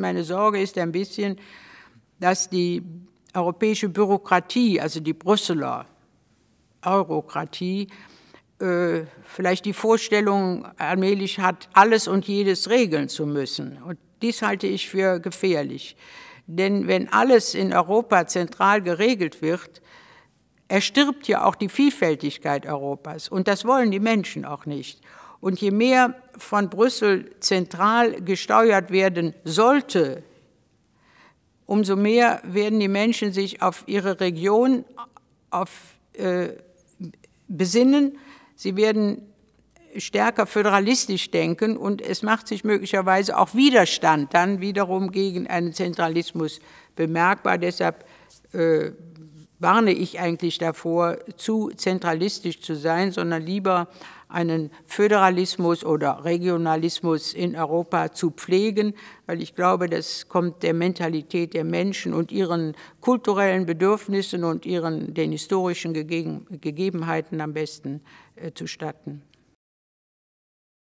Meine Sorge ist ein bisschen, dass die europäische Bürokratie, also die Brüsseler Eurokratie, äh, vielleicht die Vorstellung allmählich hat, alles und jedes regeln zu müssen. Und dies halte ich für gefährlich. Denn wenn alles in Europa zentral geregelt wird, erstirbt ja auch die Vielfältigkeit Europas. Und das wollen die Menschen auch nicht. Und je mehr von Brüssel zentral gesteuert werden sollte, umso mehr werden die Menschen sich auf ihre Region auf, äh, besinnen. Sie werden stärker föderalistisch denken und es macht sich möglicherweise auch Widerstand dann wiederum gegen einen Zentralismus bemerkbar. Deshalb äh, warne ich eigentlich davor, zu zentralistisch zu sein, sondern lieber einen Föderalismus oder Regionalismus in Europa zu pflegen, weil ich glaube, das kommt der Mentalität der Menschen und ihren kulturellen Bedürfnissen und ihren, den historischen Gegebenheiten am besten äh, zustatten.